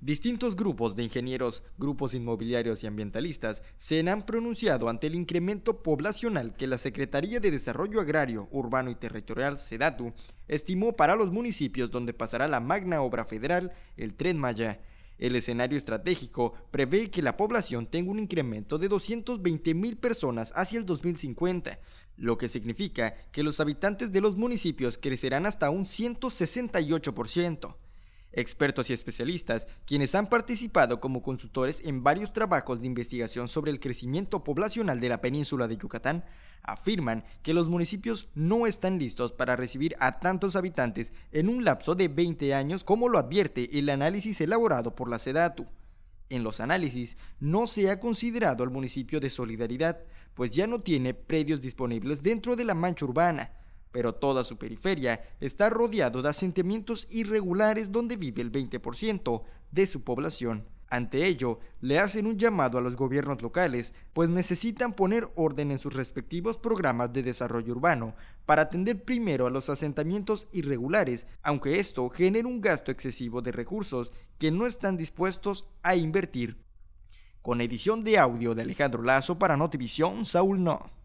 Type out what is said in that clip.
Distintos grupos de ingenieros, grupos inmobiliarios y ambientalistas se han pronunciado ante el incremento poblacional que la Secretaría de Desarrollo Agrario, Urbano y Territorial, SEDATU, estimó para los municipios donde pasará la magna obra federal, el Tren Maya. El escenario estratégico prevé que la población tenga un incremento de 220 mil personas hacia el 2050, lo que significa que los habitantes de los municipios crecerán hasta un 168% expertos y especialistas, quienes han participado como consultores en varios trabajos de investigación sobre el crecimiento poblacional de la península de Yucatán, afirman que los municipios no están listos para recibir a tantos habitantes en un lapso de 20 años como lo advierte el análisis elaborado por la SEDATU. En los análisis no se ha considerado al municipio de Solidaridad, pues ya no tiene predios disponibles dentro de la mancha urbana, pero toda su periferia está rodeado de asentamientos irregulares donde vive el 20% de su población. Ante ello, le hacen un llamado a los gobiernos locales, pues necesitan poner orden en sus respectivos programas de desarrollo urbano para atender primero a los asentamientos irregulares, aunque esto genere un gasto excesivo de recursos que no están dispuestos a invertir. Con edición de audio de Alejandro Lazo para Notivisión, Saúl No.